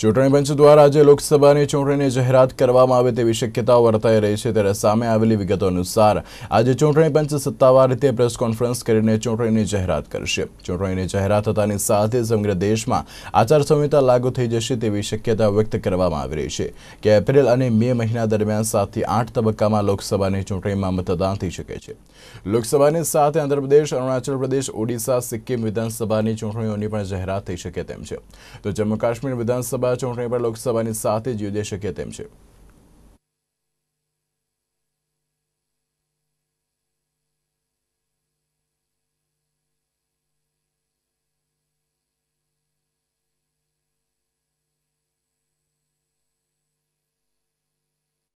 ચૂંટણી પંચ દ્વારા આજે લોકસભાની ચૂંટણીની જાહેરાત કરવામાં આવે તેવી શક્યતાઓ વર્તાઈ રહી છે ત્યારે સામે આવેલી વિગતો અનુસાર આજે ચૂંટણી પંચ સત્તાવાર રીતે પ્રેસ કોન્ફરન્સ કરીને ચૂંટણીની જાહેરાત કરશે ચૂંટણીની જાહેરાત થતાની સાથે સમગ્ર દેશમાં આચારસંહિતા લાગુ થઈ જશે તેવી શક્યતા વ્યક્ત કરવામાં આવી રહી છે કે એપ્રિલ અને મે મહિના દરમિયાન સાતથી આઠ તબક્કામાં લોકસભાની ચૂંટણીમાં મતદાન થઈ શકે છે લોકસભાની સાથે આંધ્રપ્રદેશ અરુણાચલ પ્રદેશ ઓડિશા સિક્કિમ વિધાનસભાની ચૂંટણીઓની પણ જાહેરાત થઈ શકે તેમ છે તો જમ્મુ કાશ્મીર વિધાનસભા લોકસભા ચૂંટણી પર લોકસભાની સાથે જ યોજાઈ શકે તેમ છે